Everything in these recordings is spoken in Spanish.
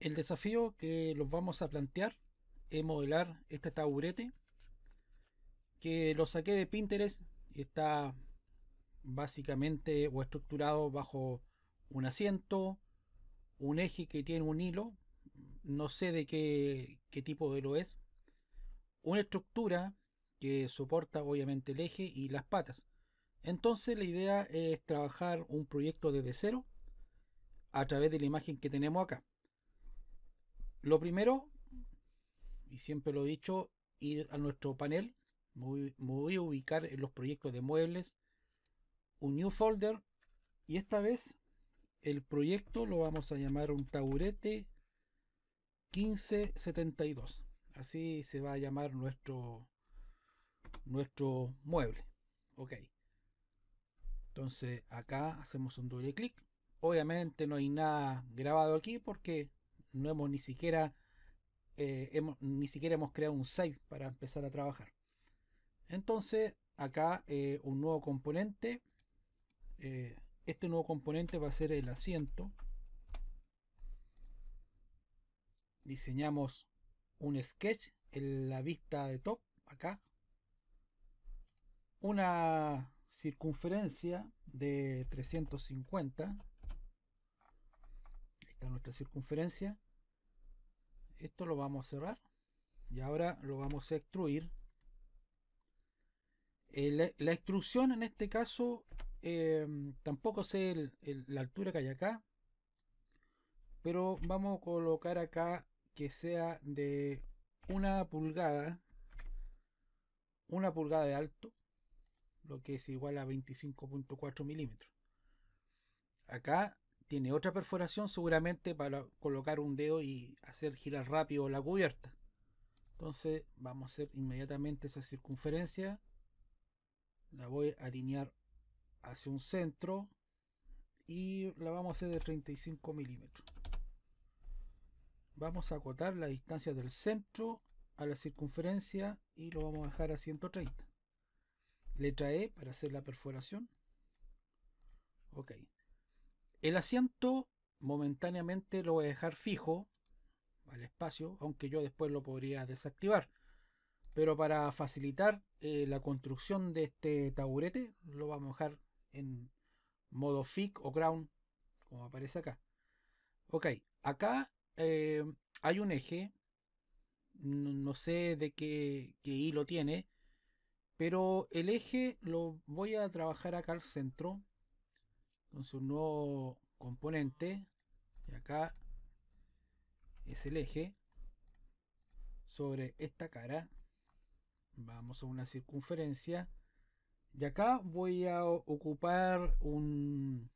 El desafío que los vamos a plantear es modelar este taburete que lo saqué de Pinterest y está básicamente o estructurado bajo un asiento, un eje que tiene un hilo, no sé de qué, qué tipo de hilo es, una estructura que soporta obviamente el eje y las patas. Entonces la idea es trabajar un proyecto desde cero a través de la imagen que tenemos acá. Lo primero, y siempre lo he dicho, ir a nuestro panel. Me voy, a ubicar en los proyectos de muebles. Un new folder. Y esta vez el proyecto lo vamos a llamar un taburete 1572. Así se va a llamar nuestro, nuestro mueble. Ok. Entonces acá hacemos un doble clic. Obviamente no hay nada grabado aquí porque no hemos ni siquiera eh, ni siquiera hemos creado un save para empezar a trabajar. Entonces, acá eh, un nuevo componente. Eh, este nuevo componente va a ser el asiento. Diseñamos un sketch en la vista de top, acá. Una circunferencia de 350. Esta está nuestra circunferencia esto lo vamos a cerrar y ahora lo vamos a extruir eh, la, extrusión en este caso em, tampoco sé la altura que hay acá pero vamos a colocar acá que sea de una pulgada una pulgada de alto lo que es igual a 25.4 milímetros acá tiene otra perforación seguramente para colocar un dedo y hacer girar rápido la cubierta. Entonces vamos a hacer inmediatamente esa circunferencia. La voy a alinear hacia un centro y la vamos a hacer de 35 milímetros. Vamos a acotar la distancia del centro a la circunferencia y lo vamos a dejar a 130. Letra E para hacer la perforación. Ok, el asiento momentáneamente lo voy a dejar fijo al espacio, aunque yo después lo podría desactivar. Pero para facilitar eh, la construcción de este taburete, lo vamos a dejar en modo FIC o GROUND como aparece acá. Ok, acá eh, hay un eje, no, sé de qué, qué hilo tiene, pero el eje lo voy a trabajar acá al centro entonces un nuevo componente. Y acá es el eje. Sobre esta cara. Vamos a una circunferencia. Y acá voy a ocupar un,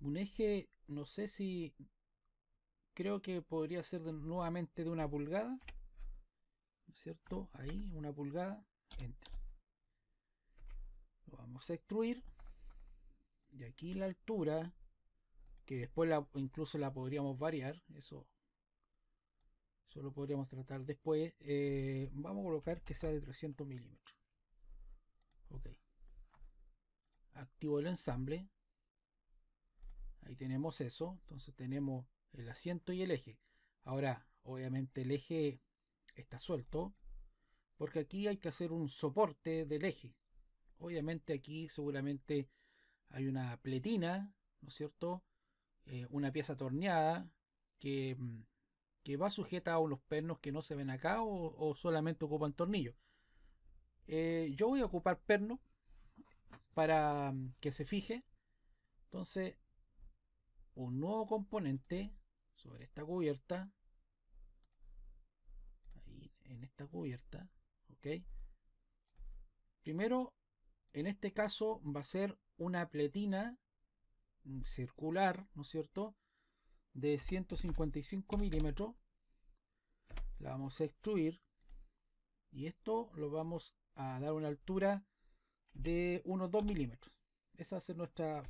un eje, no sé si creo que podría ser nuevamente de una pulgada. ¿No es cierto? Ahí, una pulgada. Enter. Lo vamos a extruir. Y aquí la altura, que después incluso la podríamos variar, eso, eso lo podríamos tratar después. Eh, vamos a colocar que sea de 300 milímetros. Ok. Activo el ensamble. Ahí tenemos eso. Entonces tenemos el asiento y el eje. Ahora, obviamente el eje está suelto. Porque aquí hay que hacer un soporte del eje. Obviamente aquí seguramente hay una pletina, ¿no es cierto? Eh, una pieza torneada mm, que, va sujeta a unos pernos que no se ven acá o, solamente ocupan tornillos. Eh, yo voy a ocupar perno para mm, que se fije. Entonces, un nuevo componente sobre esta cubierta. Ahí en esta cubierta. Ok. Primero, en este caso va a ser una pletina mm, circular, ¿no es cierto?, de 155 milímetros. La vamos a extruir y esto lo vamos a dar una altura de unos 2 milímetros. Esa va ser nuestra,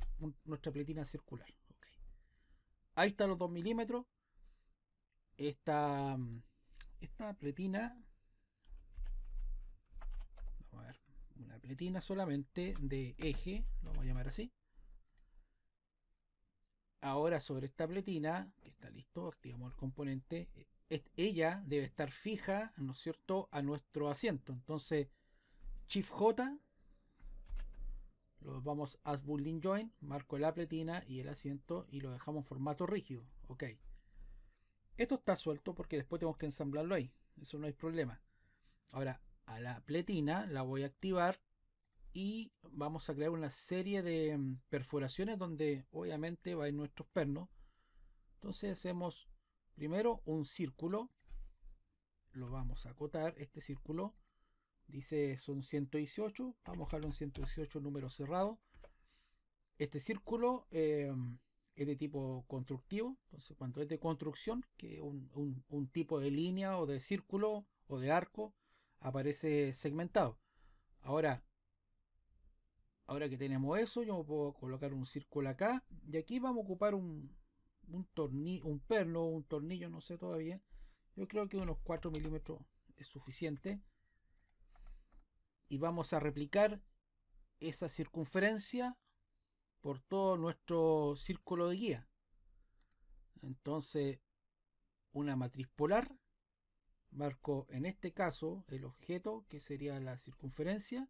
nuestra pletina circular. Ahí están los 2 milímetros. Esta, mm, esta pletina una pletina solamente de eje, lo vamos a llamar así. Ahora sobre esta pletina, que está listo, activamos el componente, ella debe estar fija, ¿no es cierto?, a nuestro asiento. Entonces, Shift J, lo vamos a Building Join, marco la pletina y el asiento y lo dejamos en formato rígido. Ok. Esto está suelto porque después tenemos que ensamblarlo ahí. Eso no hay problema. Ahora, la pletina, la voy a activar y vamos a crear una serie de mm, perforaciones donde obviamente va a ir nuestros pernos. Entonces hacemos primero un círculo, lo vamos a acotar, este círculo dice son 118, vamos a dejarlo en 118 número cerrado. Este círculo em, es de tipo constructivo, entonces cuando es de construcción, que un tipo de línea o de círculo o de arco, aparece segmentado. Ahora, ahora que tenemos eso, yo puedo colocar un círculo acá y aquí vamos a ocupar un, un tornillo, un perno, un tornillo, no sé todavía. Yo creo que unos 4 milímetros es suficiente. Y vamos a replicar esa circunferencia por todo nuestro círculo de guía. Entonces, una matriz polar marco en este caso el objeto que sería la circunferencia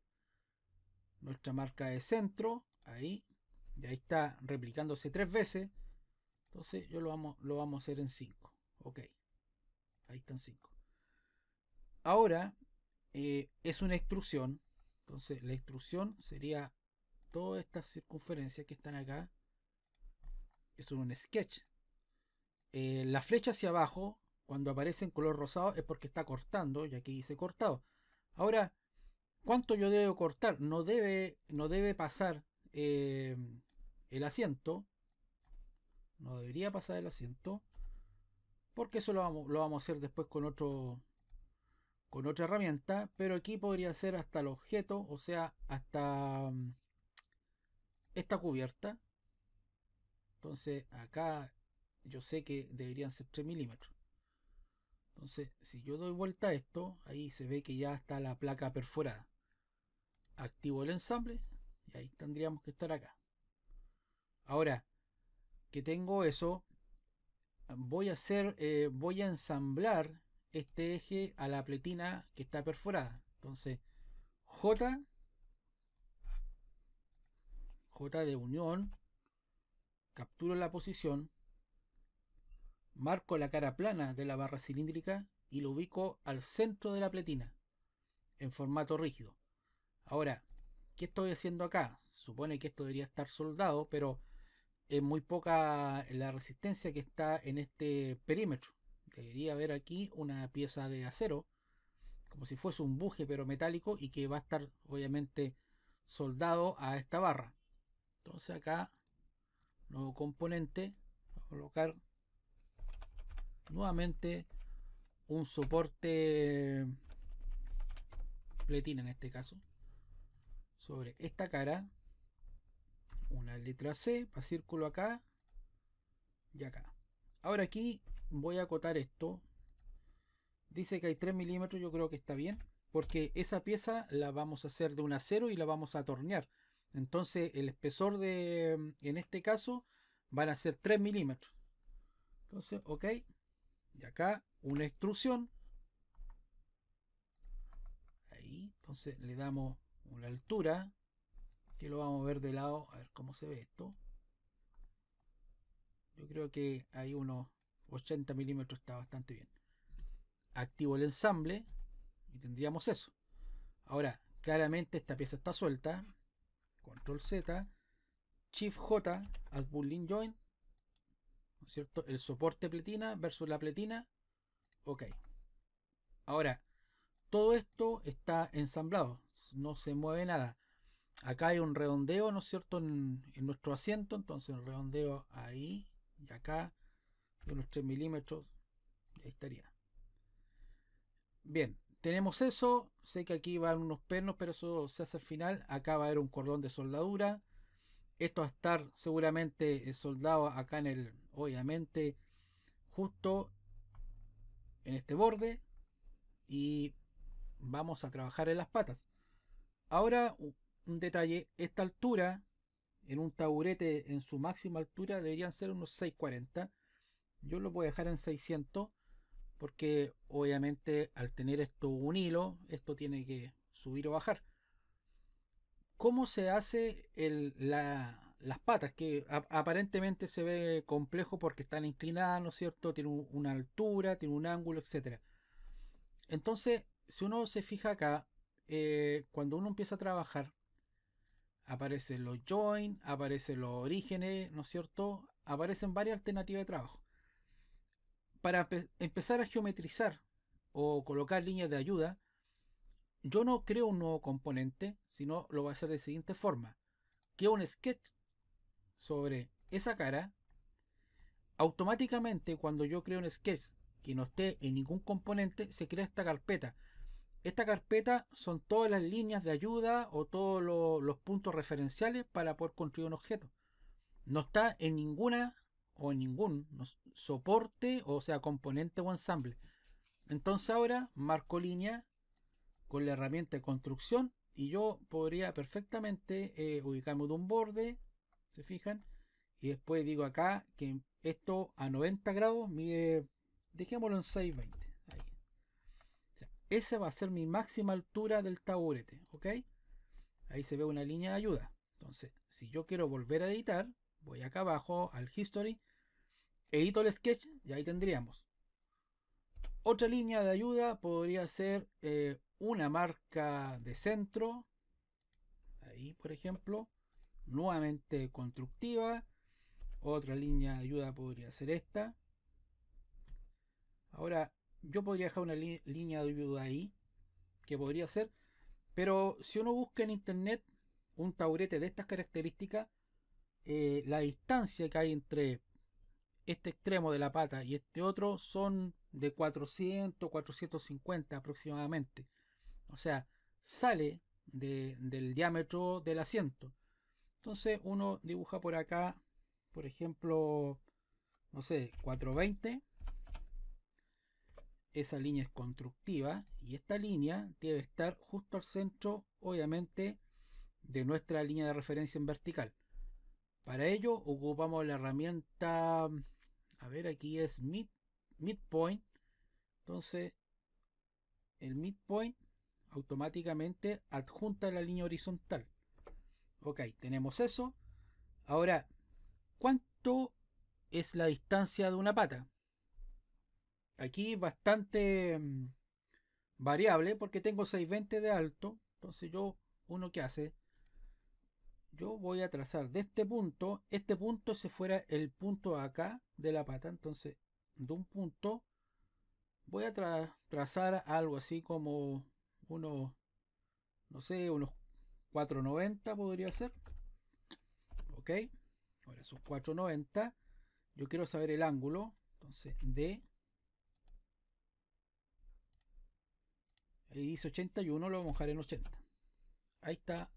nuestra marca de centro ahí y ahí está replicándose tres veces entonces yo lo vamos, lo vamos a hacer en 5 ok ahí están 5 ahora eh, es una instrucción. entonces la instrucción sería todas estas circunferencias que están acá es un sketch eh, la flecha hacia abajo cuando aparece en color rosado es porque está cortando, y aquí dice cortado. Ahora, ¿cuánto yo debo cortar? No debe, no debe pasar eh, el asiento. No debería pasar el asiento. Porque eso lo vamos, lo vamos a hacer después con otro con otra herramienta, pero aquí podría ser hasta el objeto, o sea, hasta mm, esta cubierta. Entonces acá yo sé que deberían ser 3 milímetros. Entonces, si yo doy vuelta a esto, ahí se ve que ya está la placa perforada. Activo el ensamble y ahí tendríamos que estar acá. Ahora que tengo eso, voy a hacer, eh, voy a ensamblar este eje a la pletina que está perforada. Entonces, J, J de unión, capturo la posición, Marco la cara plana de la barra cilíndrica y lo ubico al centro de la pletina, en formato rígido. Ahora, ¿qué estoy haciendo acá? Supone que esto debería estar soldado, pero es muy poca la resistencia que está en este perímetro. Debería haber aquí una pieza de acero, como si fuese un buje pero metálico y que va a estar obviamente soldado a esta barra. Entonces acá, nuevo componente, voy a colocar nuevamente un soporte pletina en este caso sobre esta cara una letra C para círculo acá y acá ahora aquí voy a acotar esto dice que hay 3 milímetros yo creo que está bien porque esa pieza la vamos a hacer de un acero y la vamos a tornear entonces el espesor de en este caso van a ser 3 milímetros entonces ok y acá una extrusión. Ahí, entonces le damos una altura. Que lo vamos a ver de lado, a ver cómo se ve esto. Yo creo que hay unos 80 milímetros, está bastante bien. Activo el ensamble y tendríamos eso. Ahora, claramente esta pieza está suelta. Control Z, Shift J, Add Boolean Joint cierto? El soporte pletina versus la pletina. Ok. Ahora, todo esto está ensamblado, no se mueve nada. Acá hay un redondeo, ¿no es cierto?, en, nuestro asiento, entonces el redondeo ahí y acá, unos 3 milímetros, ahí estaría. Bien, tenemos eso, sé que aquí van unos pernos, pero eso se hace al final. Acá va a haber un cordón de soldadura. Esto va a estar seguramente eh, soldado acá en el, obviamente justo en este borde y vamos a trabajar en las patas. Ahora un detalle, esta altura en un taburete en su máxima altura deberían ser unos 640. Yo lo voy a dejar en 600 porque obviamente al tener esto un hilo, esto tiene que subir o bajar. ¿Cómo se hace el, la, las patas, que aparentemente se ve complejo porque están inclinadas, ¿no es cierto? Tiene una altura, tiene un ángulo, etc. Entonces, si uno se fija acá, eh, cuando uno empieza a trabajar, aparecen los join, aparecen los orígenes, ¿no es cierto? Aparecen varias alternativas de trabajo. Para empezar a geometrizar o colocar líneas de ayuda, yo no creo un nuevo componente, sino lo voy a hacer de siguiente forma. que un sketch sobre esa cara, automáticamente cuando yo creo un sketch que no esté en ningún componente, se crea esta carpeta. Esta carpeta son todas las líneas de ayuda o todos los puntos referenciales para poder construir un objeto. No está en ninguna o en ningún soporte, o sea, componente o ensamble. Entonces ahora marco línea con la herramienta de construcción y yo podría perfectamente eh, ubicarme de un borde, ¿Se fijan? Y después digo acá que esto a 90 grados mide, dejémoslo en 620. Ahí. esa va a ser mi máxima altura del taburete, ¿ok? Ahí se ve una línea de ayuda. Entonces, si yo quiero volver a editar, voy acá abajo al History, edito el sketch y ahí tendríamos. Otra línea de ayuda podría ser eh, una marca de centro. Ahí, por ejemplo nuevamente constructiva. Otra línea de ayuda podría ser esta. Ahora, yo podría dejar una línea de ayuda ahí, que podría ser. Pero si uno busca en internet un taburete de estas características, eh, la distancia que hay entre este extremo de la pata y este otro son de 400, 450 aproximadamente. O sea, sale del diámetro del asiento. Entonces uno dibuja por acá, por ejemplo, no sé, 420. Esa línea es constructiva y esta línea debe estar justo al centro, obviamente, de nuestra línea de referencia en vertical. Para ello ocupamos la herramienta, a ver, aquí es mid, midpoint. Entonces, el midpoint automáticamente adjunta la línea horizontal. Ok, tenemos eso. Ahora, ¿cuánto es la distancia de una pata? Aquí bastante mm, variable porque tengo 620 de alto. Entonces yo, uno que hace, yo voy a trazar de este punto, este punto se fuera el punto acá de la pata. Entonces, de un punto, voy a trazar algo así como unos, no sé, unos 4.90 podría ser. Ok. Ahora son 4.90. Yo quiero saber el ángulo. Entonces, D. Ahí dice 81, lo vamos a dejar en 80. Ahí está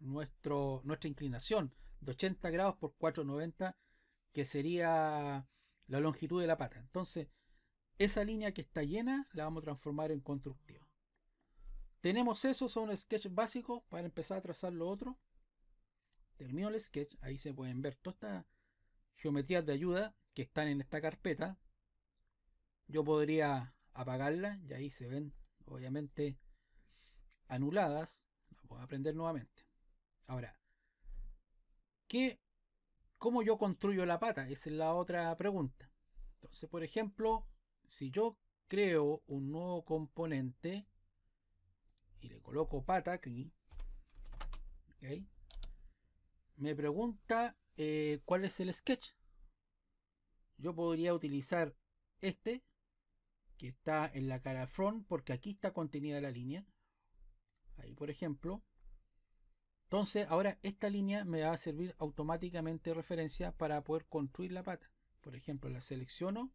nuestro, nuestra inclinación de 80 grados por 490, que sería la longitud de la pata. Entonces, esa línea que está llena la vamos a transformar en constructiva. Tenemos eso, son sketch básicos para empezar a trazar lo otro. Termino el sketch, ahí se pueden ver todas estas geometrías de ayuda que están en esta carpeta. Yo podría apagarla y ahí se ven obviamente anuladas. voy a aprender nuevamente. Ahora, ¿qué, ¿cómo yo construyo la pata? Esa es la otra pregunta. Entonces, por ejemplo, si yo creo un nuevo componente, le coloco pata aquí, me pregunta eh, cuál es el sketch. Yo podría utilizar este, que está en la cara front, porque aquí está contenida la línea. Ahí, por ejemplo. Entonces, ahora esta línea me va a servir automáticamente de referencia para poder construir la pata. Por ejemplo, la selecciono.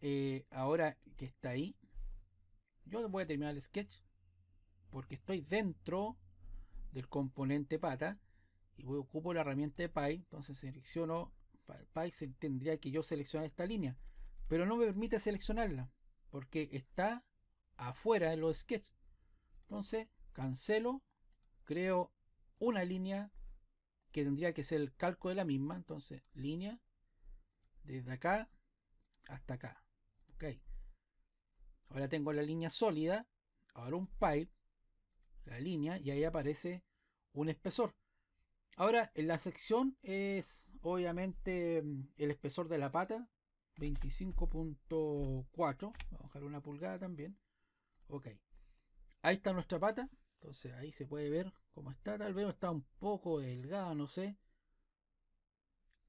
Eh, ahora que está ahí, yo voy a terminar el sketch porque estoy dentro del componente pata y voy, ocupo la herramienta de pi. entonces selecciono el se, tendría que yo seleccionar esta línea, pero no me permite seleccionarla porque está afuera de los sketch. Entonces cancelo, creo una línea que tendría que ser el calco de la misma, entonces línea desde acá hasta acá. Ok. Ahora tengo la línea sólida, ahora un pipe la línea, y ahí aparece un espesor. Ahora, en la sección es obviamente mm, el espesor de la pata, 25.4, vamos a dejar una pulgada también. Ok, ahí está nuestra pata, entonces ahí se puede ver cómo está, tal vez está un poco delgada, no sé.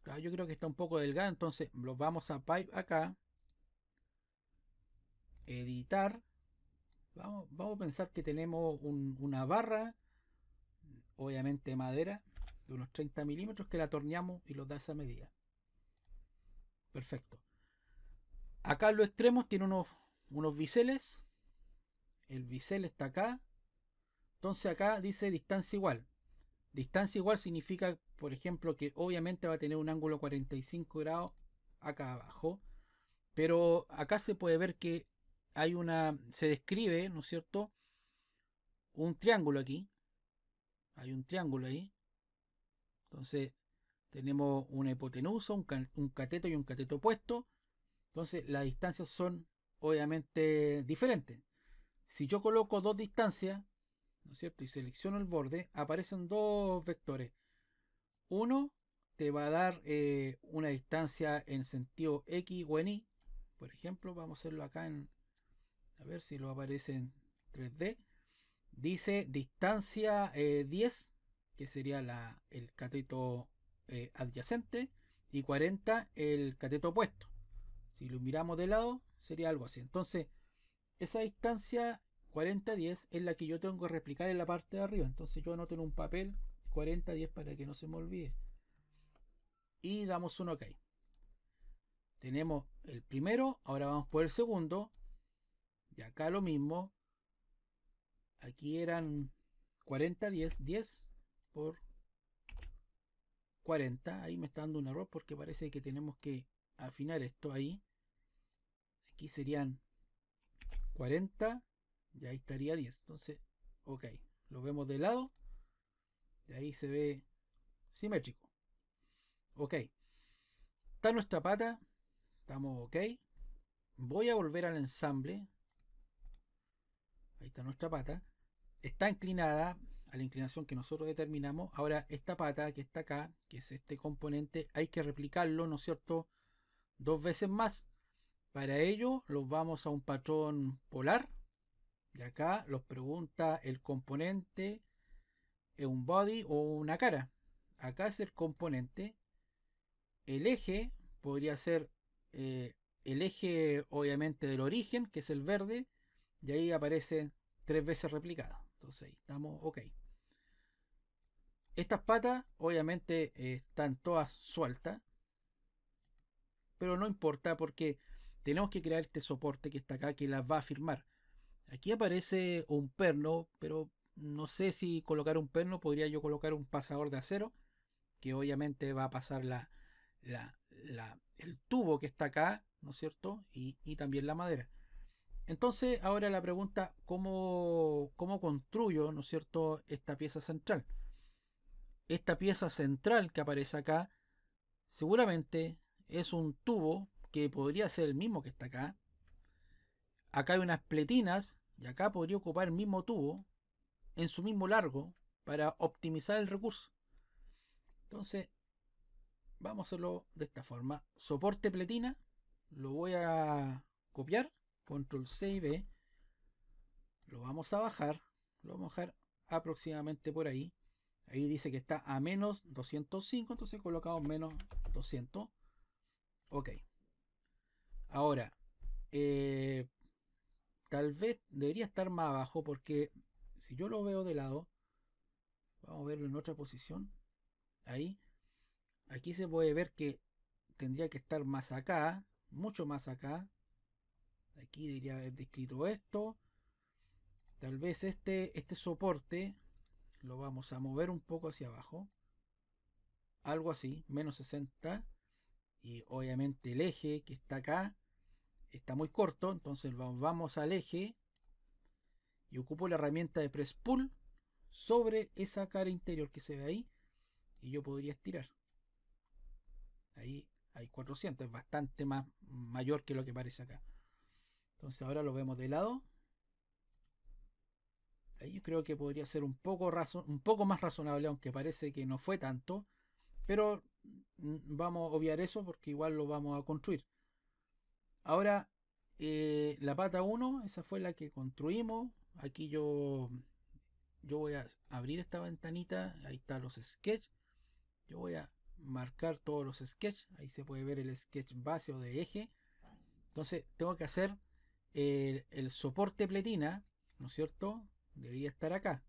Ah, yo creo que está un poco delgada, entonces lo vamos a pipe acá, editar, Vamos, a pensar que tenemos una barra, obviamente madera, de unos 30 milímetros, que la torneamos y los da esa medida. Perfecto. Acá los extremos tiene unos, unos biseles. El bisel está acá. Entonces acá dice distancia igual. Distancia igual significa, por ejemplo, que obviamente va a tener un ángulo 45 grados acá abajo. Pero acá se puede ver que hay una, se describe, ¿no es cierto? Un triángulo aquí. Hay un triángulo ahí. Entonces, tenemos una hipotenusa, un, cateto y un cateto opuesto. Entonces, las distancias son obviamente diferentes. Si yo coloco dos distancias, ¿no es cierto? Y selecciono el borde, aparecen dos vectores. Uno te va a dar eh, una distancia en sentido X o en Y. Por ejemplo, vamos a hacerlo acá en, a ver si lo aparece en 3D, dice distancia 10, eh, que sería la, el cateto eh, adyacente, y 40 el cateto opuesto. Si lo miramos de lado, sería algo así. Entonces, esa distancia 40-10 es la que yo tengo que replicar en la parte de arriba. Entonces yo anoto en un papel 40-10 para que no se me olvide. Y damos un OK. Tenemos el primero, ahora vamos por el segundo. Y acá lo mismo. Aquí eran 40, 10, 10 por 40. Ahí me está dando un error porque parece que tenemos que afinar esto ahí. Aquí serían 40 y ahí estaría 10. Entonces, ok, lo vemos de lado. Y ahí se ve simétrico. Ok. Está nuestra pata. Estamos ok. Voy a volver al ensamble ahí está nuestra pata, está inclinada a la inclinación que nosotros determinamos. Ahora, esta pata que está acá, que es este componente, hay que replicarlo, ¿no es cierto?, dos veces más. Para ello, los vamos a un patrón polar. Y acá los pregunta el componente, un body o una cara. Acá es el componente. El eje podría ser eh, el eje, obviamente, del origen, que es el verde y ahí aparece tres veces replicado. Entonces ahí estamos ok. Estas patas obviamente están todas sueltas. Pero no importa porque tenemos que crear este soporte que está acá que las va a firmar. Aquí aparece un perno, pero no sé si colocar un perno, podría yo colocar un pasador de acero, que obviamente va a pasar la, el tubo que está acá, ¿no es cierto? y también la madera. Entonces, ahora la pregunta, ¿cómo, construyo, ¿no es cierto?, esta pieza central. Esta pieza central que aparece acá, seguramente es un tubo que podría ser el mismo que está acá. Acá hay unas pletinas y acá podría ocupar el mismo tubo en su mismo largo para optimizar el recurso. Entonces, vamos a hacerlo de esta forma. Soporte pletina, lo voy a copiar control C y B, lo vamos a bajar, lo vamos a bajar aproximadamente por ahí. Ahí dice que está a menos 205, entonces colocamos menos 200. Ok. Ahora, eh, tal vez debería estar más abajo porque si yo lo veo de lado, vamos a verlo en otra posición. Ahí, aquí se puede ver que tendría que estar más acá, mucho más acá. Aquí diría haber descrito esto. Tal vez este, este soporte lo vamos a mover un poco hacia abajo. Algo así, menos 60. Y obviamente el eje que está acá está muy corto. Entonces vamos al eje y ocupo la herramienta de press pull sobre esa cara interior que se ve ahí y yo podría estirar ahí hay 400 es bastante más mayor que lo que parece acá entonces ahora lo vemos de lado. Ahí yo creo que podría ser un poco, un poco más razonable, aunque parece que no fue tanto. Pero mm, vamos a obviar eso porque igual lo vamos a construir. Ahora, eh, la pata 1, esa fue la que construimos. Aquí yo, yo voy a abrir esta ventanita. Ahí están los sketch. Yo voy a marcar todos los sketches. Ahí se puede ver el sketch base o de eje. Entonces tengo que hacer el, soporte pletina, ¿no es cierto? Debería estar acá.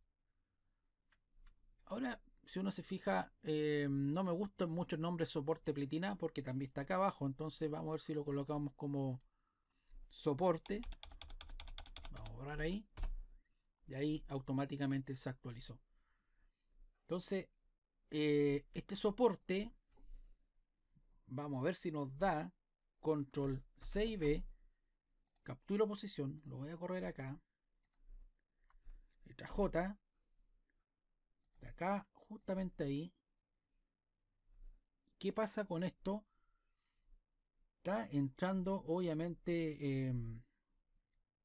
Ahora, si uno se fija, eh, no me gustan mucho el nombre soporte pletina porque también está acá abajo. Entonces vamos a ver si lo colocamos como soporte. Vamos a borrar ahí. Y ahí automáticamente se actualizó. Entonces, eh, este soporte, vamos a ver si nos da control C y B capturo posición, lo voy a correr acá, letra J, de acá, justamente ahí. ¿Qué pasa con esto? Está entrando, obviamente, em,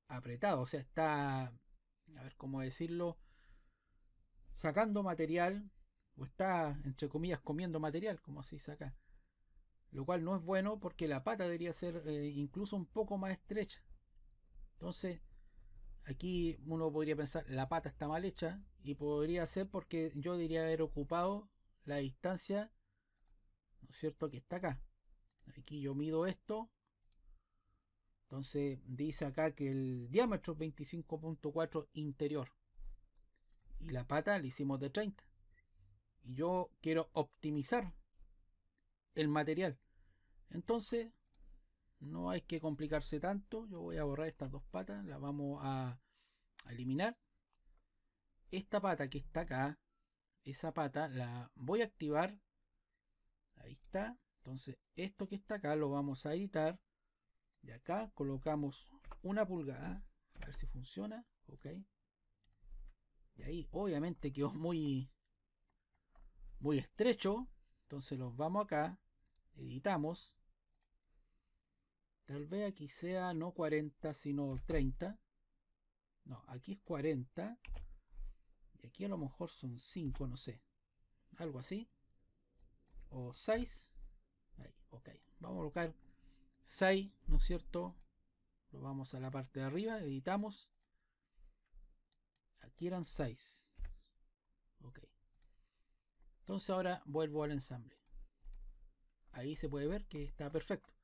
apretado, o sea, está, a ver cómo decirlo, sacando material, o está, entre comillas, comiendo material, como se dice acá. Lo cual no es bueno porque la pata debería ser eh, incluso un poco más estrecha. Entonces, aquí uno podría pensar, la pata está mal hecha y podría ser porque yo diría haber ocupado la distancia, ¿no es cierto?, que está acá. Aquí yo mido esto. Entonces dice acá que el diámetro es 25.4 interior. Y la pata la hicimos de 30. Y yo quiero optimizar el material. Entonces no hay que complicarse tanto. Yo voy a borrar estas dos patas, las vamos a, eliminar. Esta pata que está acá, esa pata la voy a activar. Ahí está. Entonces esto que está acá lo vamos a editar. Y acá colocamos una pulgada. A ver si funciona. Ok. Y ahí obviamente quedó muy, muy estrecho. Entonces los vamos acá. Editamos. Tal vez aquí sea no 40, sino 30. No, aquí es 40. Y aquí a lo mejor son 5, no sé. Algo así. O 6. Ahí, ok. Vamos a colocar 6, ¿no es cierto? Lo vamos a la parte de arriba, editamos. Aquí eran 6. Ok. Entonces ahora vuelvo al ensamble. Ahí se puede ver que está perfecto.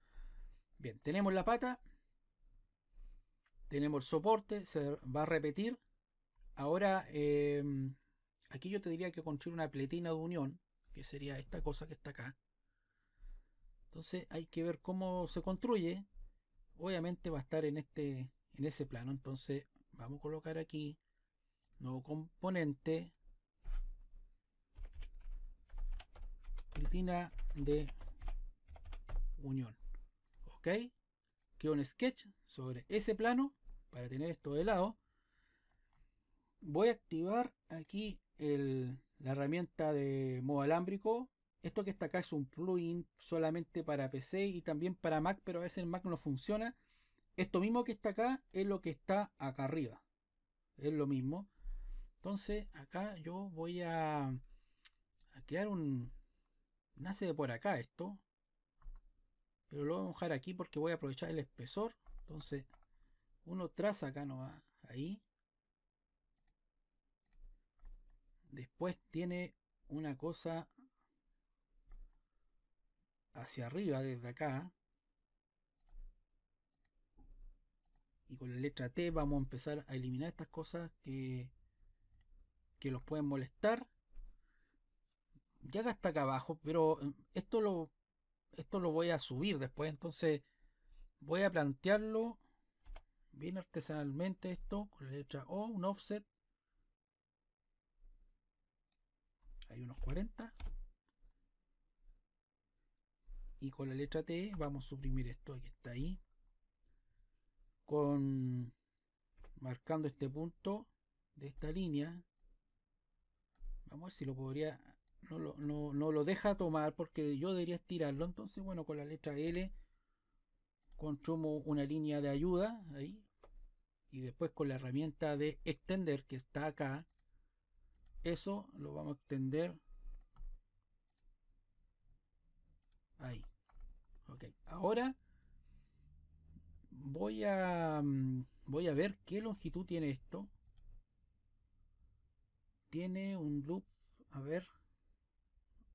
Bien, tenemos la pata, tenemos el soporte, se va a repetir. Ahora, eh, aquí yo te diría que construir una pletina de unión, que sería esta cosa que está acá. Entonces hay que ver cómo se construye. Obviamente va a estar en, este, en ese plano. Entonces vamos a colocar aquí nuevo componente. Pletina de unión. ¿Ok? Creo un sketch sobre ese plano para tener esto de lado. Voy a activar aquí la herramienta de modo alámbrico. Esto que está acá es un plugin solamente para PC y también para Mac, pero a veces el Mac no funciona. Esto mismo que está acá es lo que está acá arriba. Es lo mismo. Entonces acá yo voy a, a crear un... Nace de por acá esto pero lo voy a mojar aquí porque voy a aprovechar el espesor entonces uno traza acá va ahí después tiene una cosa hacia arriba desde acá y con la letra T vamos a empezar a eliminar estas cosas que que los pueden molestar ya acá está acá abajo pero eh, esto lo esto lo voy a subir después, entonces voy a plantearlo bien artesanalmente esto, con la letra O, un offset. Hay unos 40. Y con la letra T vamos a suprimir esto que está ahí. Con marcando este punto de esta línea. Vamos a ver si lo podría no lo, deja tomar porque yo debería estirarlo. Entonces, bueno, con la letra L consumo una línea de ayuda ahí. Y después con la herramienta de extender que está acá. Eso lo vamos a extender. Ahí. Ok. Ahora voy a mm, voy a ver qué longitud tiene esto. Tiene un loop. A ver.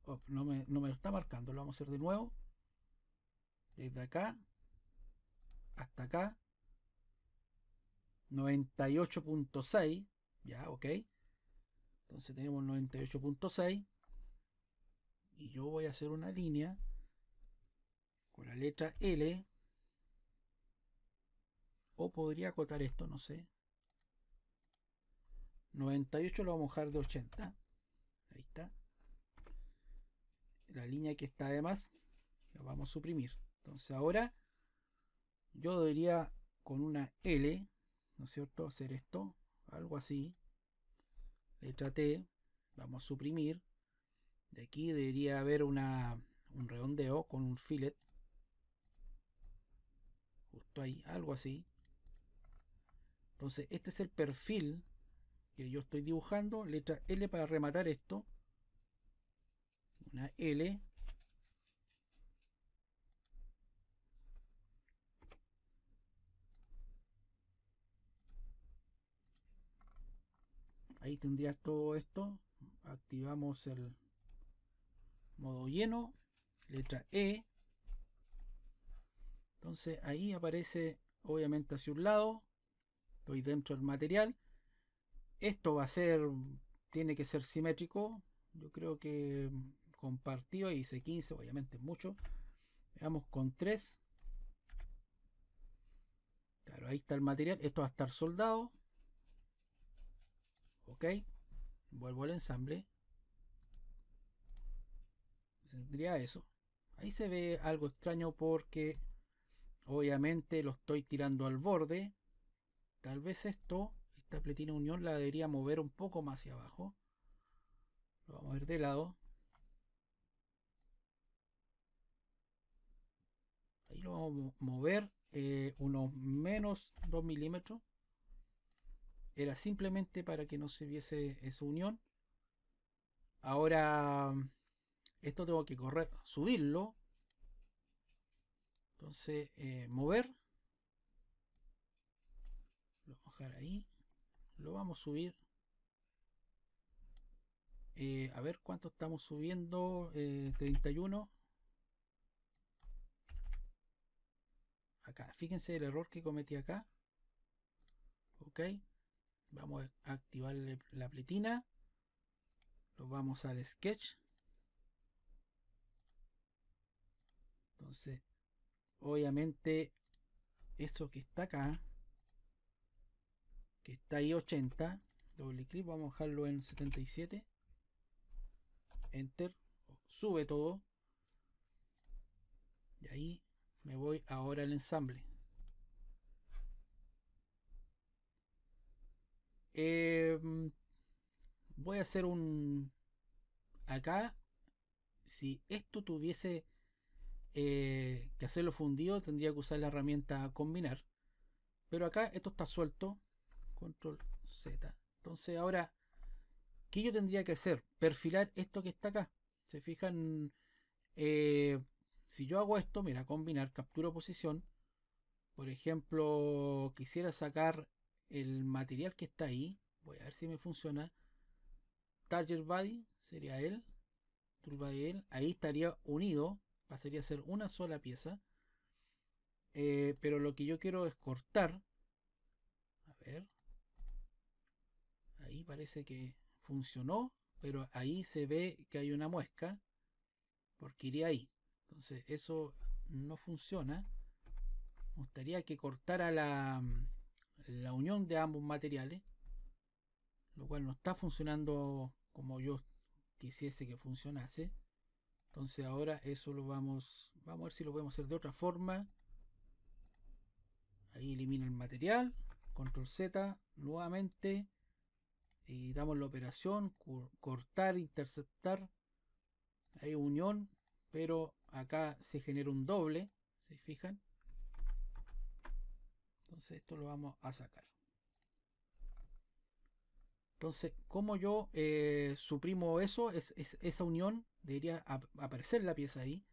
Oh, no, me, lo está marcando, lo vamos a hacer de nuevo. Desde acá hasta acá. 98.6. Ya, ok. Entonces tenemos 98.6. Y yo voy a hacer una línea con la letra L. O podría acotar esto, no sé. 98 lo vamos a dejar de 80. Ahí está la línea que está además la vamos a suprimir entonces ahora yo debería con una L ¿no es cierto? hacer esto algo así letra T vamos a suprimir de aquí debería haber una, un redondeo con un fillet justo ahí, algo así entonces este es el perfil que yo estoy dibujando, letra L para rematar esto L. Ahí tendrías todo esto. Activamos el modo lleno. Letra E. Entonces ahí aparece obviamente hacia un lado. Estoy dentro del material. Esto va a ser, tiene que ser simétrico. Yo creo que compartido, y hice 15, obviamente mucho. Veamos con 3. Claro, ahí está el material. Esto va a estar soldado. Ok. Vuelvo al ensamble. Tendría eso. Ahí se ve algo extraño porque obviamente lo estoy tirando al borde. Tal vez esto, esta pletina unión la debería mover un poco más hacia abajo. Lo vamos a ver de lado. Ahí lo vamos a mover eh, unos menos 2 milímetros. Era simplemente para que no se viese esa unión. Ahora, esto tengo que correr, subirlo. Entonces, eh, mover. Lo vamos a ahí. Lo vamos a subir. Eh, a ver cuánto estamos subiendo. 31. acá. Fíjense el error que cometí acá. Ok. Vamos a activar la pletina. Lo vamos al sketch. Entonces, obviamente, esto que está acá, que está ahí 80, doble clic, vamos a dejarlo en 77. Enter, sube todo. Y ahí me voy ahora al ensamble em, voy a hacer un acá si esto tuviese eh, que hacerlo fundido tendría que usar la herramienta combinar pero acá esto está suelto control z entonces ahora ¿qué yo tendría que hacer? perfilar esto que está acá se fijan eh, si yo hago esto, mira, combinar, captura posición. Por ejemplo, quisiera sacar el material que está ahí. Voy a ver si me funciona. Target Body sería él. Body él. Ahí estaría unido. Pasaría a ser una sola pieza. Eh, pero lo que yo quiero es cortar. A ver. Ahí parece que funcionó. Pero ahí se ve que hay una muesca. Porque iría ahí. Entonces eso no funciona. Me gustaría que cortara la, unión de ambos materiales, lo cual no está funcionando como yo quisiese que funcionase. Entonces ahora eso lo vamos, vamos a ver si lo podemos hacer de otra forma. Ahí elimina el material, control Z nuevamente y damos la operación, cortar, interceptar, ahí unión, pero acá se genera un doble, ¿se fijan? Entonces esto lo vamos a sacar. Entonces, como yo eh, suprimo eso, esa unión, debería aparecer la pieza ahí.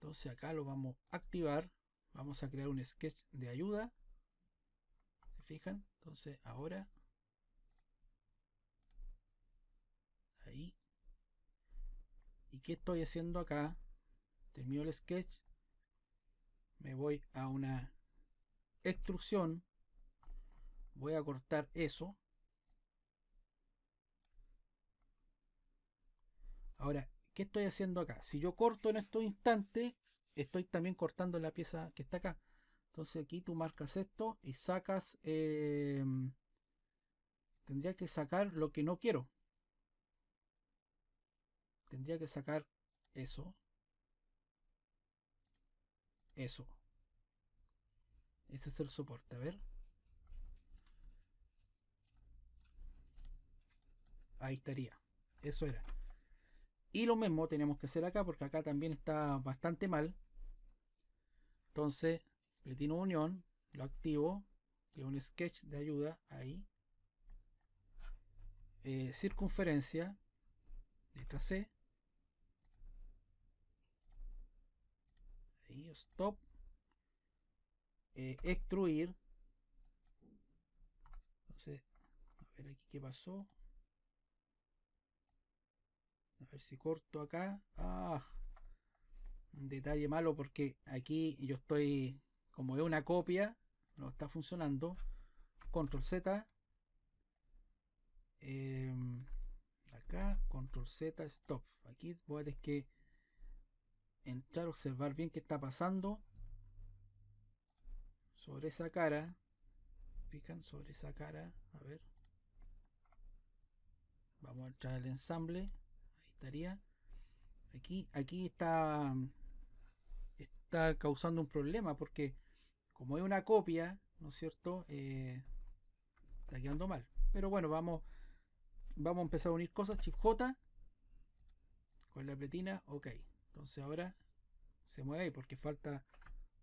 Entonces acá lo vamos a activar. Vamos a crear un sketch de ayuda. ¿Se fijan? Entonces ahora ¿y qué estoy haciendo acá? Termino el sketch, me voy a una extrusión, voy a cortar eso. Ahora, ¿qué estoy haciendo acá? Si yo corto en estos instantes, estoy también cortando la pieza que está acá. Entonces aquí tú marcas esto y sacas... Eh, tendría que sacar lo que no quiero tendría que sacar eso. Eso. Ese es el soporte. A ver. Ahí estaría. Eso era. Y lo mismo tenemos que hacer acá porque acá también está bastante mal. Entonces, pretino unión, lo activo, Y un sketch de ayuda ahí. Eh, circunferencia, letra C. stop eh, extruir entonces a ver aquí qué pasó a ver si corto acá ah detalle malo porque aquí yo estoy como es una copia no está funcionando control z em, acá control z stop aquí voy a que entrar, observar bien qué está pasando sobre esa cara. Pican sobre esa cara. A ver. Vamos a entrar al ensamble. Ahí estaría. Aquí, aquí está, está causando un problema porque como es una copia, ¿no es cierto? Eh, está quedando mal. Pero bueno, vamos, vamos a empezar a unir cosas. Chip J con la pletina. Ok. Entonces ahora se mueve ahí porque falta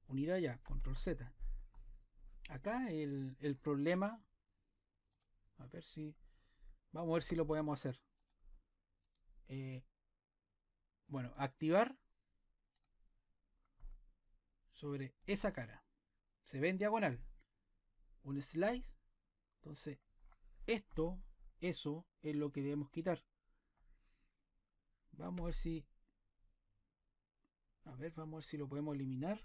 unir allá, control Z. Acá el, problema, a ver si, vamos a ver si lo podemos hacer. Eh, bueno, activar sobre esa cara. Se ve en diagonal. Un slice. Entonces, esto, eso es lo que debemos quitar. Vamos a ver si a ver, vamos a ver si lo podemos eliminar.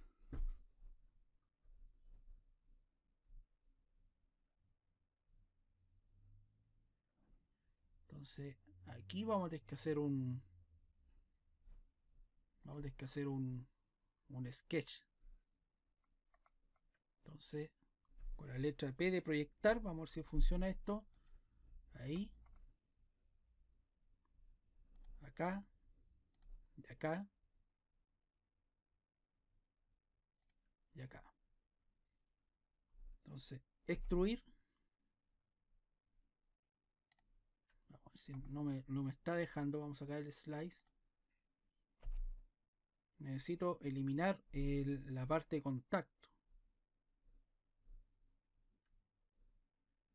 Entonces, aquí vamos a tener que hacer un... Vamos a tener que hacer un, un sketch. Entonces, con la letra P de proyectar, vamos a ver si funciona esto. Ahí. Acá. De acá. y acá. Entonces, extruir. no me, me está dejando. Vamos a sacar el slice. Necesito eliminar la parte de contacto.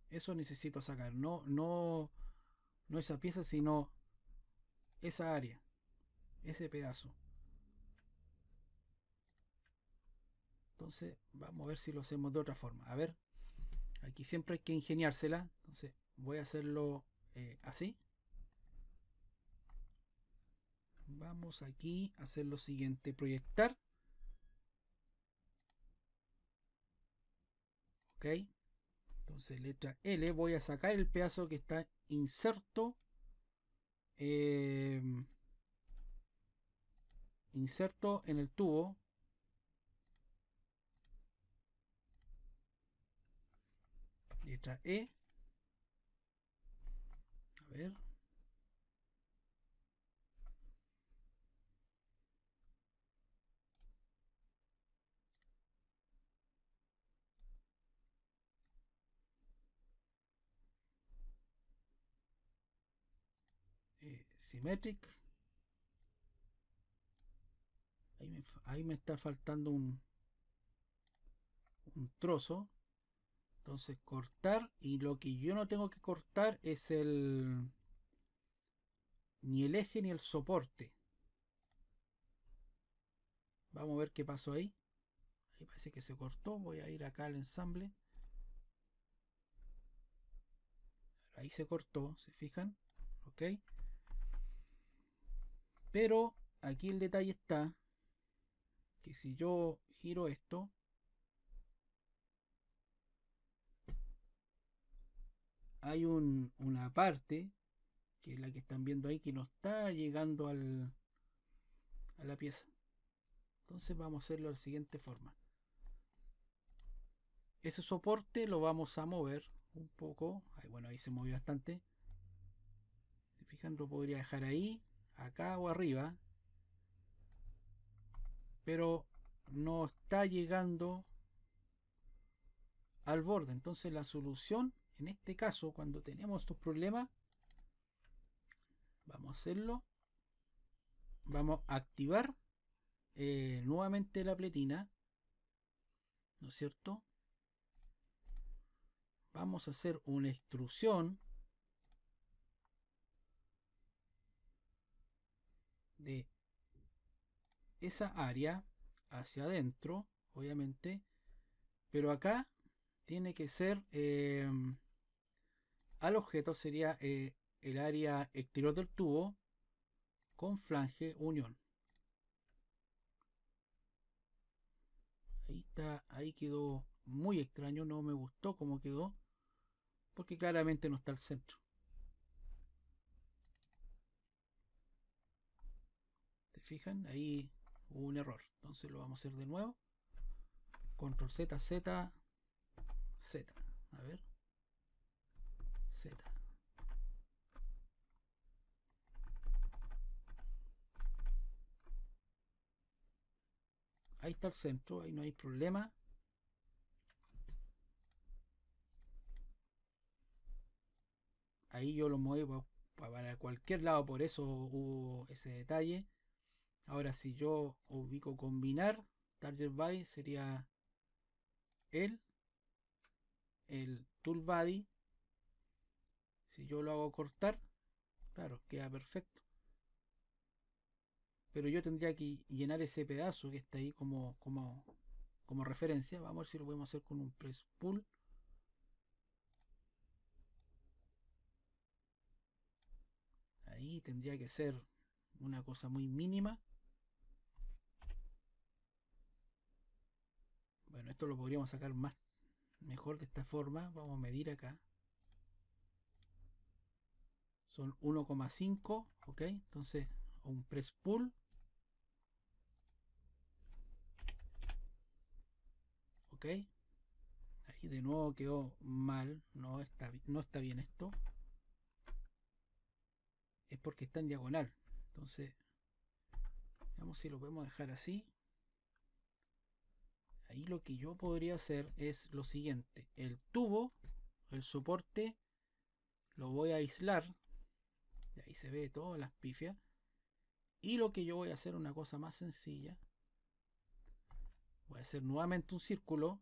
Eso necesito sacar. No, no, no esa pieza, sino esa área. Ese pedazo. Entonces, vamos a ver si lo hacemos de otra forma. A ver, aquí siempre hay que ingeniársela. Entonces, voy a hacerlo eh, así. Vamos aquí a hacer lo siguiente, proyectar. Ok. Entonces, letra L, voy a sacar el pedazo que está inserto. Eh, inserto en el tubo E. A ver. Eh, symmetric. Ahí me, ahí me está faltando un, un trozo. Entonces cortar y lo que yo no tengo que cortar es el ni el eje ni el soporte. Vamos a ver qué pasó ahí. Ahí parece que se cortó. Voy a ir acá al ensamble. Ahí se cortó, ¿se fijan? Ok. Pero aquí el detalle está que si yo giro esto, hay un, una parte, que es la que están viendo ahí, que no está llegando al, a la pieza. Entonces vamos a hacerlo de la siguiente forma. Ese soporte lo vamos a mover un poco. bueno, ahí se movió bastante. Si fijan, lo podría dejar ahí, acá o arriba. Pero no está llegando al borde. Entonces la solución en este caso, cuando tenemos estos problemas, vamos a hacerlo. Vamos a activar eh, nuevamente la pletina. ¿No es cierto? Vamos a hacer una extrusión de esa área hacia adentro, obviamente. Pero acá tiene que ser... Eh, al objeto sería eh, el área exterior del tubo con flange unión. Ahí está, ahí quedó muy extraño, no me gustó cómo quedó, porque claramente no está al centro. ¿Te fijan? Ahí hubo un error, entonces lo vamos a hacer de nuevo. Control Z, Z, Z, a ver. Ahí está el centro, ahí no hay problema. Ahí yo lo muevo para cualquier lado, por eso hubo ese detalle. Ahora si yo ubico combinar, target by sería el, el tool body si yo lo hago cortar, claro, queda perfecto. Pero yo tendría que llenar ese pedazo que está ahí como, como, referencia. Vamos a ver si lo podemos hacer con un press pull. Ahí tendría que ser una cosa muy mínima. Bueno, esto lo podríamos sacar más mejor de esta forma. Vamos a medir acá son 1,5 ok entonces un press pull ok ahí de nuevo quedó mal no está, no está bien esto es porque está en diagonal entonces veamos si lo podemos dejar así ahí lo que yo podría hacer es lo siguiente el tubo el soporte lo voy a aislar ahí se ve todas las pifias. Y lo que yo voy a hacer una cosa más sencilla. Voy a hacer nuevamente un círculo.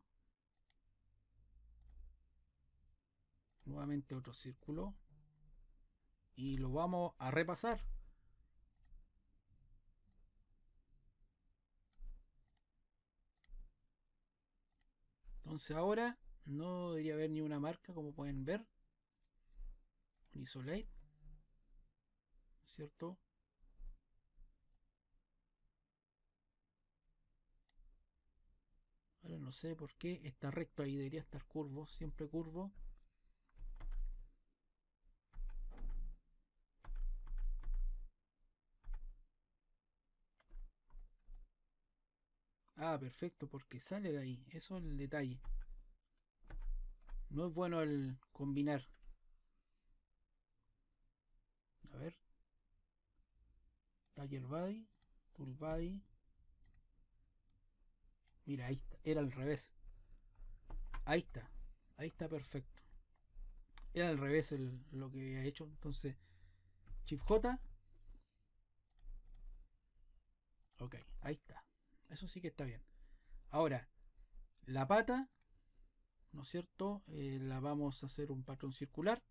Nuevamente otro círculo. Y lo vamos a repasar. Entonces ahora no debería haber ni una marca como pueden ver. Un isolate. ¿cierto? Ahora no sé por qué está recto ahí, debería estar curvo, siempre curvo. Ah, perfecto, porque sale de ahí. Eso es el detalle. No es bueno el combinar. Tiger Body, pull Body. Mira, ahí está, era al revés. Ahí está, ahí está perfecto. Era al revés lo que había hecho. Entonces, Chip J. Ok, ahí está. Eso sí que está bien. Ahora, la pata, ¿no es cierto? Eh, la vamos a hacer un patrón circular.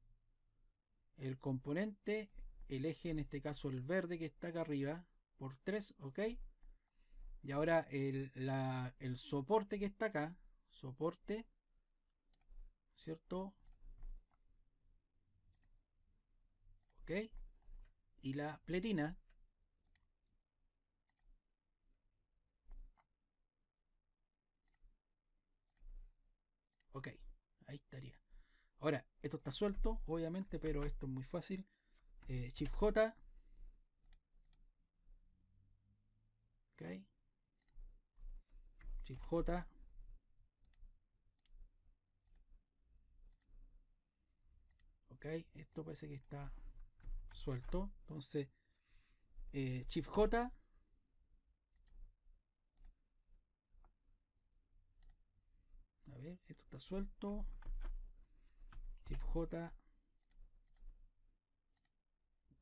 El componente el eje, en este caso el verde que está acá arriba, por 3, ok. Y ahora el, el soporte que está acá, soporte, ¿cierto? Ok. Y la pletina. Ok, ahí estaría. Ahora, esto está suelto, obviamente, pero esto es muy fácil eh, J. Ok. Chip J. Ok, esto parece que está suelto. Entonces, eh, J. A ver, esto está suelto. Chip J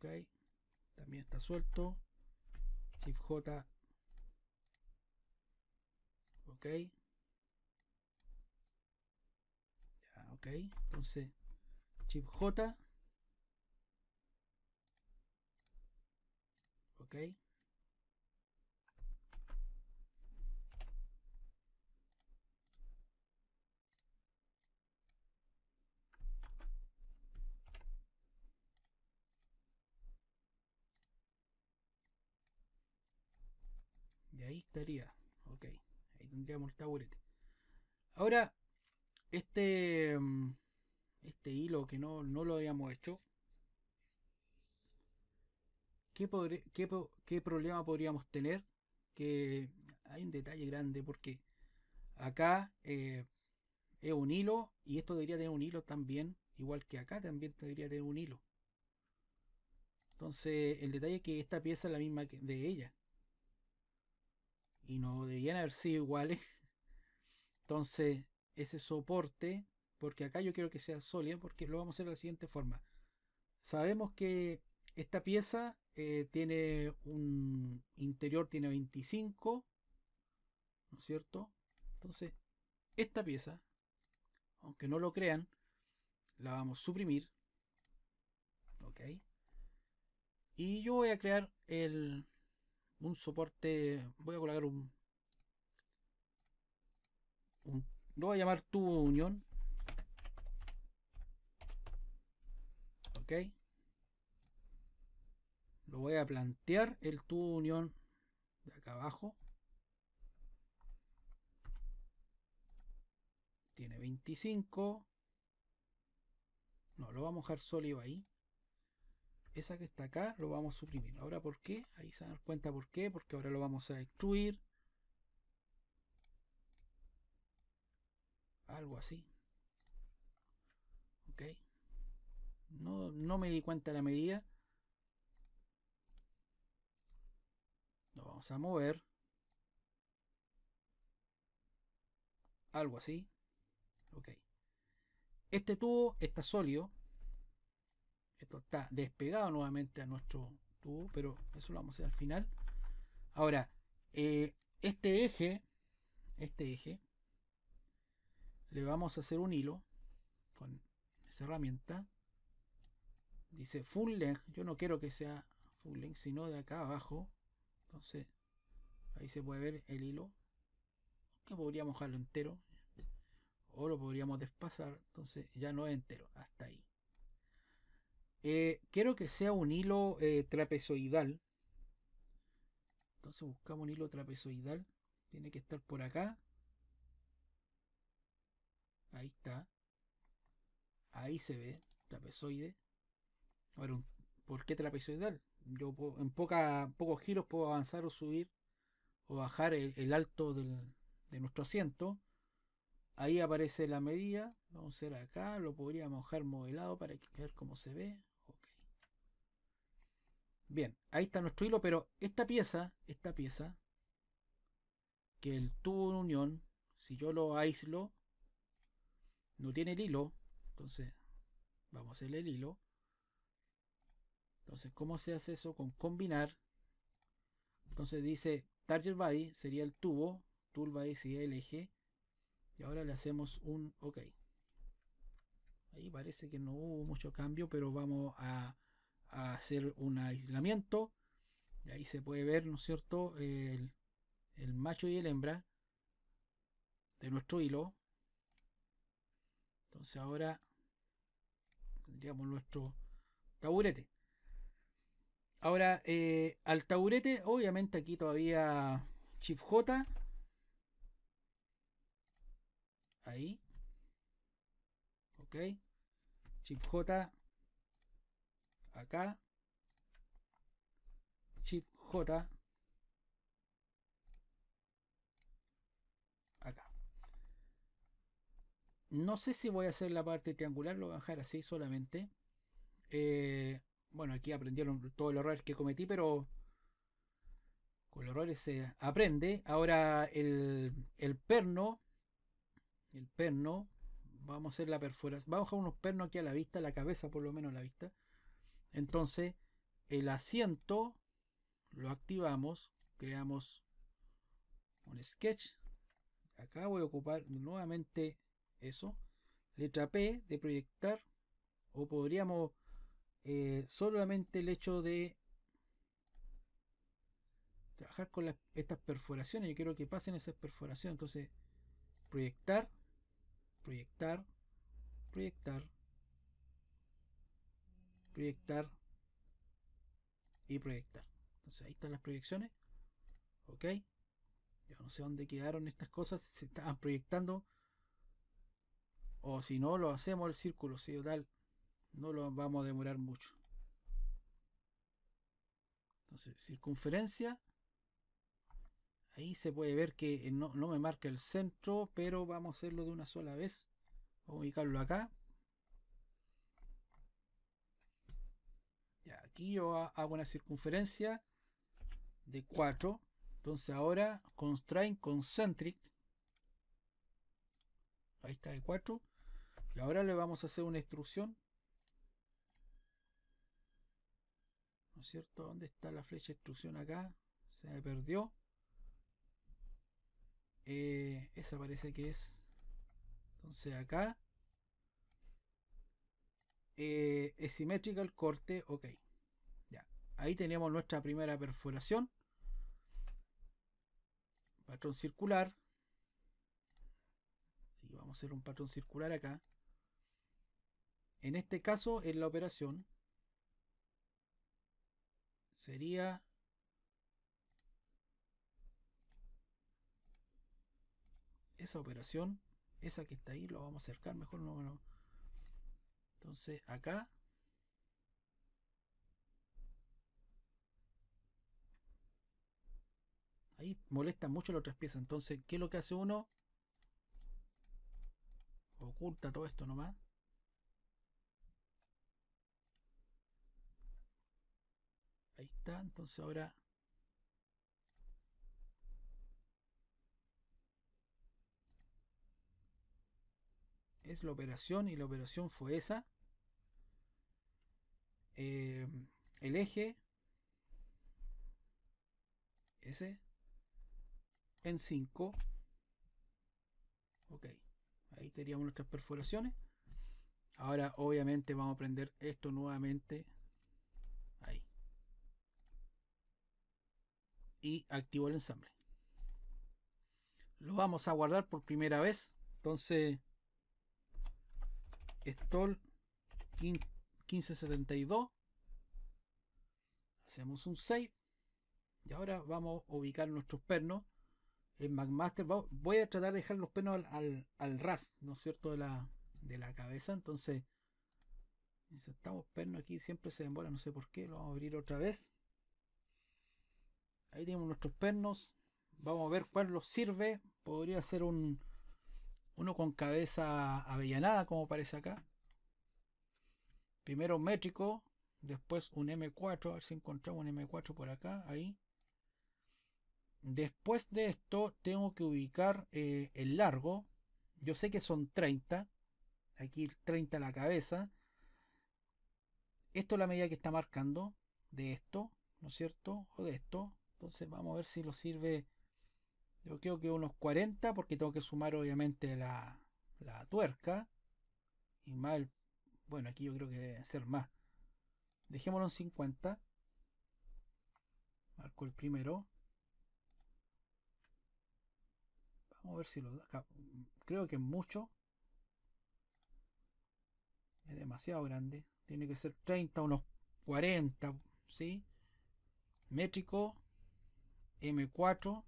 ok también está suelto shift j Okay. ya, ok entonces shift j Okay. ahí estaría. Ok, ahí tendríamos el taburete. Ahora, este, mm, este hilo que no, no lo habíamos hecho. ¿Qué, qué, problema podríamos tener? Que hay un detalle grande porque acá eh, es un hilo y esto debería tener un hilo también, igual que acá también debería tener un hilo. Entonces el detalle es que esta pieza es la misma que de ella y no debían haber sido iguales. Entonces, ese soporte, porque acá yo quiero que sea sólido. porque lo vamos a hacer de la siguiente forma. Sabemos que esta pieza eh, tiene un interior, tiene 25, ¿no es cierto? Entonces, esta pieza, aunque no lo crean, la vamos a suprimir. ¿Ok? Y yo voy a crear el un soporte. Voy a colocar un, lo voy a llamar tubo unión. Ok. Lo voy a plantear el tubo de unión de acá abajo. Tiene 25. No, lo vamos a dejar sólido ahí esa que está acá lo vamos a suprimir. Ahora, ¿por qué? Ahí se dan cuenta por qué, porque ahora lo vamos a extruir. Algo así. Ok. No, no me di cuenta de la medida. Lo vamos a mover. Algo así. Ok. Este tubo está sólido, esto está despegado nuevamente a nuestro tubo, pero eso lo vamos a hacer al final. Ahora, eh, este eje, este eje, le vamos a hacer un hilo con esa herramienta. Dice full length, yo no quiero que sea full length, sino de acá abajo. Entonces, ahí se puede ver el hilo, que podríamos dejarlo entero, o lo podríamos despasar, entonces ya no es entero, hasta ahí. Eh, quiero que sea un hilo eh, trapezoidal. Entonces buscamos un hilo trapezoidal. Tiene que estar por acá. Ahí está. Ahí se ve. Trapezoide. Ahora, ¿por qué trapezoidal? Yo en pocos giros puedo avanzar o subir o bajar el, alto de nuestro asiento. Ahí aparece la medida. Vamos a ver acá. Lo podríamos mojar modelado para ver cómo se ve. Bien, ahí está nuestro hilo, pero esta pieza, esta pieza, que el tubo de unión, si yo lo aíslo, no tiene el hilo. Entonces, vamos a hacerle el hilo. Entonces, ¿cómo se hace eso? Con combinar. Entonces dice target body, sería el tubo, tool body sería el eje. Y ahora le hacemos un OK. Ahí parece que no hubo mucho cambio, pero vamos a hacer un aislamiento. Y ahí se puede ver, ¿no es cierto?, el, macho y el hembra de nuestro hilo. Entonces ahora tendríamos nuestro taburete. Ahora, eh, al taburete, obviamente aquí todavía chip J. Ahí. Ok. chip J acá, chip J, acá. No sé si voy a hacer la parte triangular, lo voy a dejar así solamente. Eh, bueno, aquí aprendieron todos los errores que cometí, pero con los errores se aprende. Ahora el, el perno, el perno, vamos a hacer la perforación. Vamos a dejar unos pernos aquí a la vista, la cabeza por lo menos a la vista. Entonces, el asiento lo activamos, creamos un sketch. Acá voy a ocupar nuevamente eso. Letra P de proyectar. O podríamos eh, solamente el hecho de trabajar con estas perforaciones. Yo quiero que pasen esas perforaciones. Entonces, proyectar, proyectar, proyectar, proyectar y proyectar. Entonces ahí están las proyecciones. Ok. Yo no sé dónde quedaron estas cosas. Se estaban proyectando. O si no, lo hacemos el círculo. Si tal, no lo vamos a demorar mucho. Entonces, circunferencia. Ahí se puede ver que eh, no, no me marca el centro, pero vamos a hacerlo de una sola vez. Vamos a ubicarlo acá. aquí yo hago una circunferencia de 4. Entonces ahora constrain concentric. Ahí está de 4. Y ahora le vamos a hacer una instrucción ¿No es cierto? ¿Dónde está la flecha de extrusión acá? Se me perdió. Eh, esa parece que es. Entonces acá. Eh, es simétrica el corte. Ok. Ahí tenemos nuestra primera perforación. Patrón circular. Y vamos a hacer un patrón circular acá. En este caso, en la operación, sería esa operación, esa que está ahí, lo vamos a acercar mejor. no. Entonces acá Ahí molesta mucho las otras piezas. Entonces, ¿qué es lo que hace uno? Oculta todo esto nomás. Ahí está. Entonces ahora... Es la operación y la operación fue esa. Eh, el eje ese en 5. Ok, ahí teníamos nuestras perforaciones. Ahora obviamente vamos a prender esto nuevamente. Ahí. Y activo el ensamble. Lo vamos a guardar por primera vez. Entonces, stall 1572. Hacemos un save. Y ahora vamos a ubicar nuestros pernos el eh, McMaster, voy a tratar de dejar los pernos al, ras, ¿no es cierto?, de la, cabeza, entonces insertamos perno aquí, siempre se demora, no sé por qué, lo vamos a abrir otra vez. Ahí tenemos nuestros pernos, vamos a ver cuál nos sirve, podría ser un uno con cabeza avellanada como parece acá. Primero métrico, después un M4, a ver si encontramos un M4 por acá, ahí. Después de esto tengo que ubicar eh, el largo. Yo sé que son 30. Aquí 30 la cabeza. Esto es la medida que está marcando de esto, ¿no es cierto? O de esto. Entonces vamos a ver si lo sirve. Yo creo que unos 40 porque tengo que sumar obviamente la, la tuerca. Y más Bueno, aquí yo creo que deben ser más. Dejémoslo en 50. Marco el primero. Vamos a ver si lo da. Creo que es mucho. Es demasiado grande. Tiene que ser 30, unos 40. ¿Sí? Métrico. M4.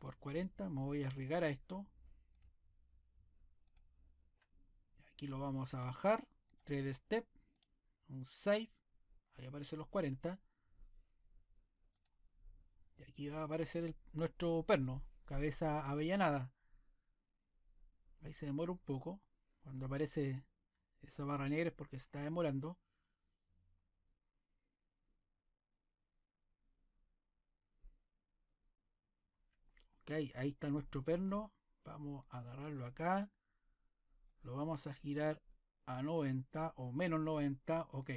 Por 40. Me voy a arriesgar a esto. Aquí lo vamos a bajar. 3D step. Un save. Ahí aparecen los 40. Y aquí va a aparecer nuestro perno, cabeza avellanada. Ahí se demora un poco. Cuando aparece esa barra negra es porque se está demorando. Ok, ahí está nuestro perno. Vamos a agarrarlo acá. Lo vamos a girar a 90 o menos 90. Ok.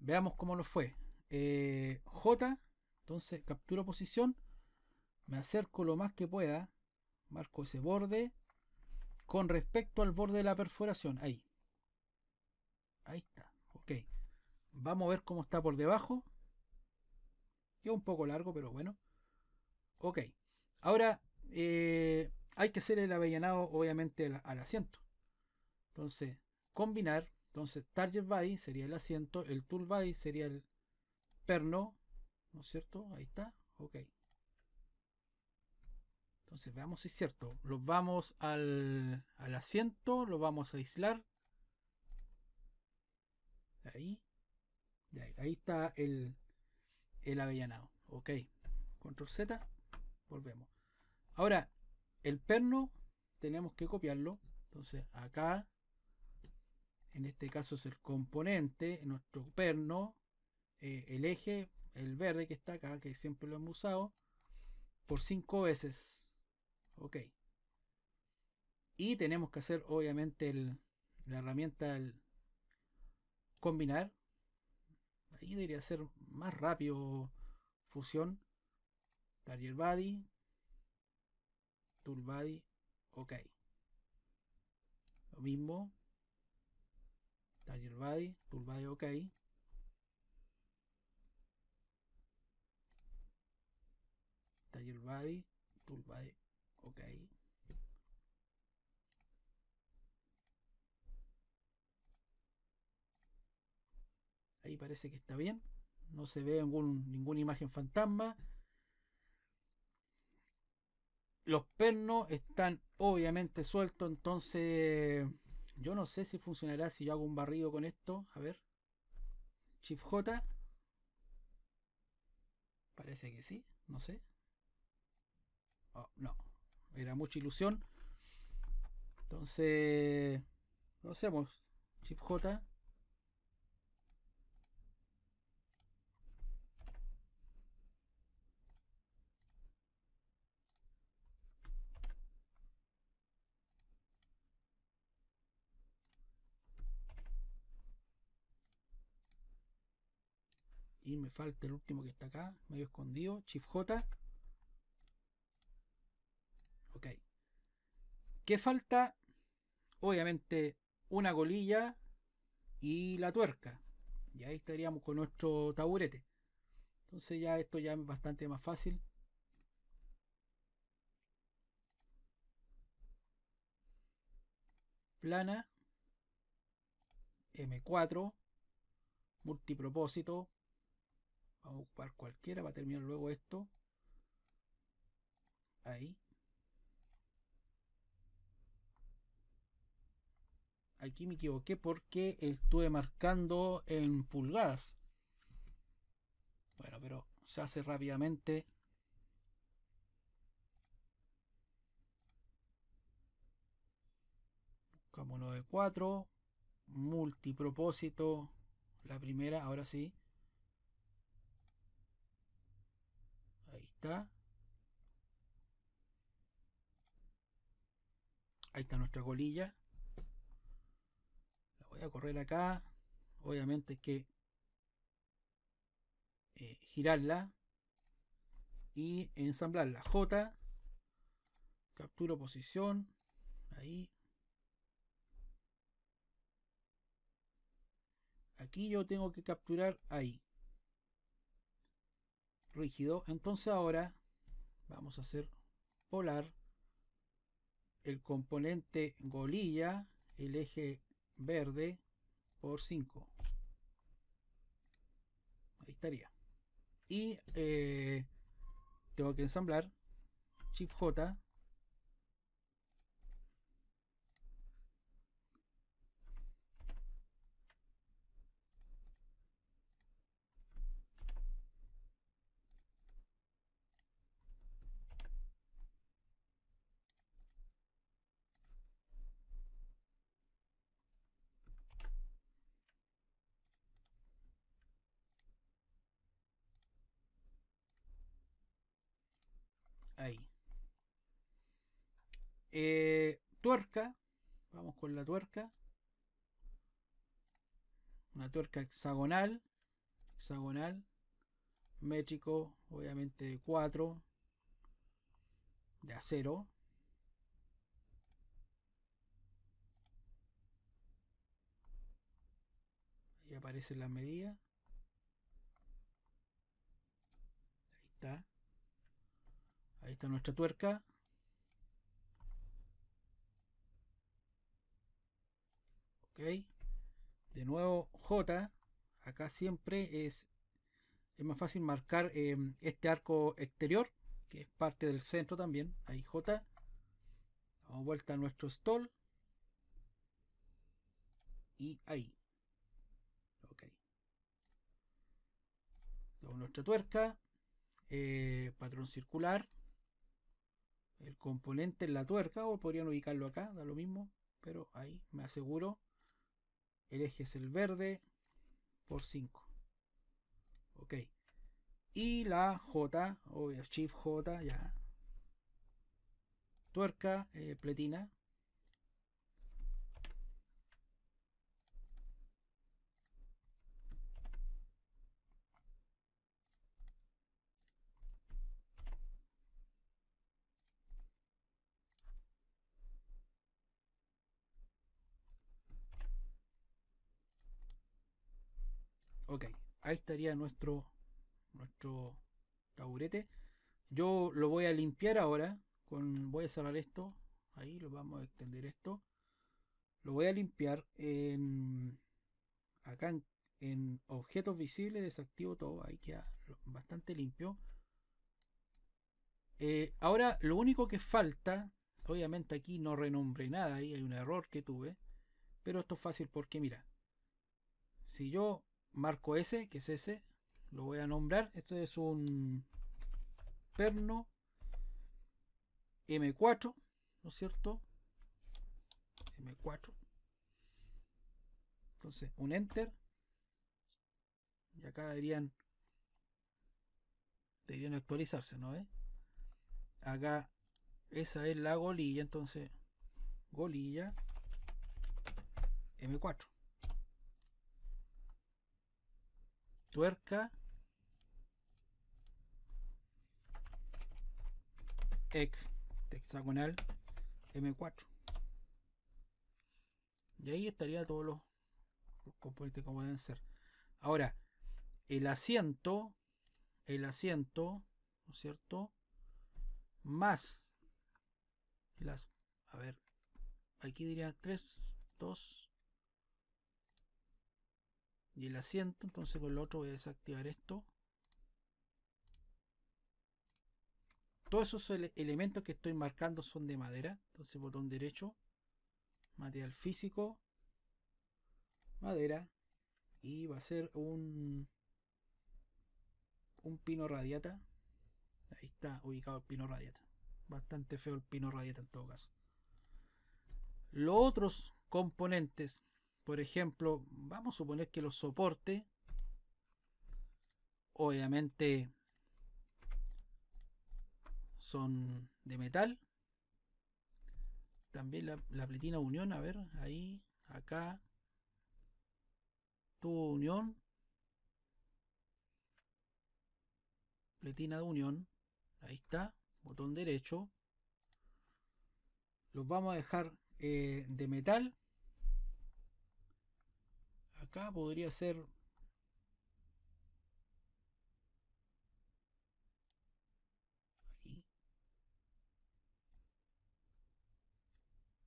Veamos cómo nos fue. Eh, J entonces capturo posición, me acerco lo más que pueda, marco ese borde con respecto al borde de la perforación, ahí. Ahí está, ok. Vamos a ver cómo está por debajo. Es un poco largo, pero bueno. Ok, ahora eh, hay que hacer el avellanado obviamente al, al asiento. Entonces, combinar. Entonces, target body sería el asiento, el tool body sería el perno ¿No es cierto? Ahí está. Ok. Entonces veamos si es cierto. lo vamos al, asiento, lo vamos a aislar. Ahí. ahí. está el, el avellanado. Ok. Control Z. Volvemos. Ahora, el perno tenemos que copiarlo. Entonces acá, en este caso es el componente, nuestro perno, eh, el eje, el verde que está acá, que siempre lo hemos usado, por 5 veces. Ok. Y tenemos que hacer obviamente la herramienta combinar. Ahí debería ser más rápido fusión. Target body. Tool body. Ok. Lo mismo. Target body. Tool body. Ok. tool ok. Ahí parece que está bien. No se ve ninguna imagen fantasma. Los pernos están obviamente sueltos, entonces yo no sé si funcionará si yo hago un barrido con esto. A ver. Shift J. Parece que sí, no sé. Oh, no, era mucha ilusión. Entonces, lo hacemos. Chip J. y me falta el último que está acá, medio escondido, Shift J. ¿Qué falta? Obviamente una golilla y la tuerca. Y ahí estaríamos con nuestro taburete. Entonces ya esto ya es bastante más fácil. Plana. M4. Multipropósito. Vamos a ocupar cualquiera para terminar luego esto. Ahí. aquí me equivoqué porque estuve marcando en pulgadas. Bueno, pero se hace rápidamente. Buscamos uno de 4. Multipropósito. La primera, ahora sí. Ahí está. Ahí está nuestra colilla voy a correr acá obviamente que eh, girarla y ensamblarla J capturo posición ahí aquí yo tengo que capturar ahí rígido entonces ahora vamos a hacer polar el componente golilla el eje verde por 5. Ahí estaría. Y eh, tengo que ensamblar chip J Eh, tuerca. Vamos con la tuerca. Una tuerca hexagonal. Hexagonal. Métrico, obviamente de 4. De acero. Ahí aparece la medida Ahí está. Ahí está nuestra tuerca. ok de nuevo J acá siempre es es más fácil marcar em, este arco exterior que es parte del centro también ahí J damos vuelta a nuestro stall y ahí ok damos nuestra tuerca eh, patrón circular el componente en la tuerca o podrían ubicarlo acá da lo mismo pero ahí me aseguro el eje es el verde por 5. Ok. Y la J, obvio, Shift J, ya. Tuerca, eh, pletina, Ok, ahí estaría nuestro, nuestro taburete. Yo lo voy a limpiar ahora. Con, voy a cerrar esto. Ahí lo vamos a extender esto. Lo voy a limpiar acá en, objetos visibles. Desactivo todo. Ahí queda bastante limpio. Eh, ahora lo único que falta. Obviamente aquí no renombre nada. Ahí hay un error que tuve. Pero esto es fácil porque mira. Si yo marco S, que es ese, lo voy a nombrar. Esto es un perno M4, ¿no es cierto? M4. Entonces, un enter. Y acá deberían deberían actualizarse, ¿no? es? Acá esa es la golilla, entonces golilla M4. tuerca hexagonal M4 y ahí estaría todos los, componentes como deben ser ahora el asiento el asiento ¿no es cierto? más las a ver aquí diría 3 2 y el asiento. Entonces con lo otro voy a desactivar esto. Todos esos elementos que estoy marcando son de madera. Entonces botón derecho, material físico, madera. Y va a ser un, un pino radiata. Ahí está ubicado el pino radiata. Bastante feo el pino radiata en todo caso. Los otros componentes por ejemplo, vamos a suponer que los soportes, obviamente, son de metal. También la, pletina de unión, a ver, ahí, acá, tu unión, pletina de unión, ahí está, botón derecho. Los vamos a dejar eh, de metal acá podría ser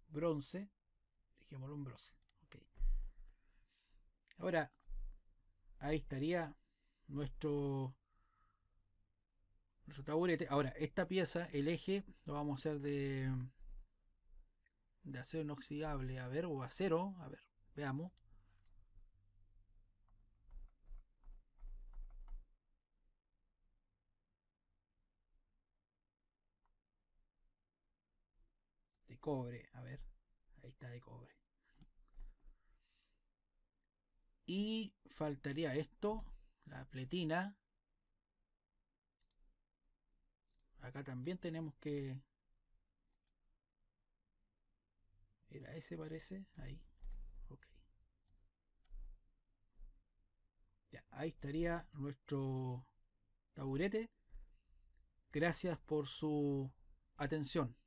bronce dejémoslo en bronce okay. ahora ahí estaría nuestro nuestro taburete ahora esta pieza el eje lo vamos a hacer de de acero inoxidable a ver o acero a ver veamos cobre. A ver, ahí está de cobre. Y faltaría esto, la pletina. Acá también tenemos que... Era ese parece, ahí. Ok. Ya, ahí estaría nuestro taburete. Gracias por su atención.